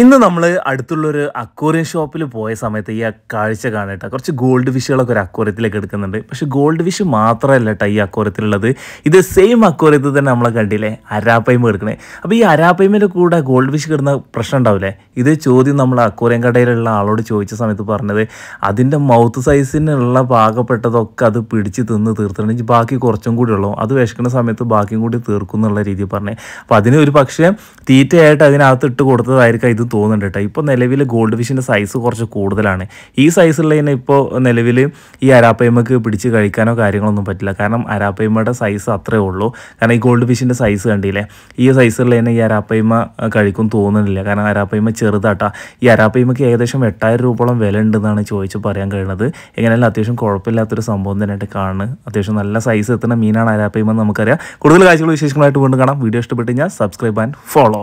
ഇന്ന് നമ്മൾ അടുത്തുള്ളൊരു അക്വോറിയം ഷോപ്പിൽ പോയ സമയത്ത് ഈ കാഴ്ച കാണട്ടെ കുറച്ച് ഗോൾഡ് ഫിഷുകളൊക്കെ ഒരു അക്വോറിയത്തിലേക്ക് എടുക്കുന്നുണ്ട് പക്ഷേ ഗോൾഡ് ഫിഷ് മാത്രമല്ല കേട്ടോ ഈ അക്വോറിയത്തിലുള്ളത് ഇത് സെയിം അക്വോറിയത്തിൽ തന്നെ നമ്മളെ കണ്ടില്ലേ അരാപ്പൈമ എടുക്കണേ അപ്പോൾ ഈ അരാപ്പൈമയുടെ കൂടെ ഗോൾഡ് ഫിഷ് കിടന്ന പ്രശ്നം ഉണ്ടാവില്ലേ ഇത് ചോദ്യം നമ്മൾ അക്വോറിയം കടയിലുള്ള ആളോട് ചോദിച്ച സമയത്ത് പറഞ്ഞത് അതിൻ്റെ മൗത്ത് സൈസിനുള്ള പാകപ്പെട്ടതൊക്കെ അത് പിടിച്ച് തിന്ന് തീർത്തിട്ടുണ്ടെങ്കിൽ ബാക്കി കുറച്ചും കൂടി ഉള്ളൂ അത് വിഷക്കുന്ന സമയത്ത് ബാക്കിയും കൂടി തീർക്കും എന്നുള്ള രീതിയിൽ പറഞ്ഞേ അപ്പോൾ അതിന് ഒരു പക്ഷേ തീറ്റയായിട്ട് അതിനകത്ത് ഇട്ട് കൊടുത്തതായിരിക്കും ഇത് ഇത് തോന്നുന്നുണ്ട് കേട്ടോ ഇപ്പോൾ നിലവിൽ ഗോൾഡ് ഫിഷിൻ്റെ സൈസ് കുറച്ച് കൂടുതലാണ് ഈ തന്നെ ഇപ്പോൾ നിലവിൽ ഈ അരാപ്പയമ്മക്ക് പിടിച്ച് കഴിക്കാനോ കാര്യങ്ങളൊന്നും പറ്റില്ല കാരണം അരാപ്പയമ്മയുടെ സൈസ് അത്രേ ഉള്ളൂ കാരണം ഈ ഗോൾഡ് ഫിഷിൻ്റെ സൈസ് കണ്ടില്ലേ ഈ തന്നെ ഈ അരാപ്പയമ്മ കഴിക്കും തോന്നുന്നില്ല കാരണം അരാപ്പയമ്മ ചെറുതാട്ടാ ഈ അരാപ്പയ്മക്ക് ഏകദേശം എട്ടായിരം രൂപയോളം വില ഉണ്ടെന്നാണ് ചോദിച്ച് പറയാൻ കഴിയുന്നത് എങ്ങനെയാലും അത്യാവശ്യം കുഴപ്പമില്ലാത്തൊരു സംഭവം തന്നെയായിട്ട് കാണുന്നത് അത്യാവശ്യം നല്ല സൈസ് എത്തുന്ന മീനാണ് എന്ന് നമുക്കറിയാം കൂടുതൽ കാഴ്ചകൾ വിശേഷങ്ങളായിട്ട് വീണ്ടും കാണാം വീഡിയോ ഇഷ്ടപ്പെട്ട് കഴിഞ്ഞാൽ സബ്സ്ക്രൈബ് ആൻഡ് ഫോളോ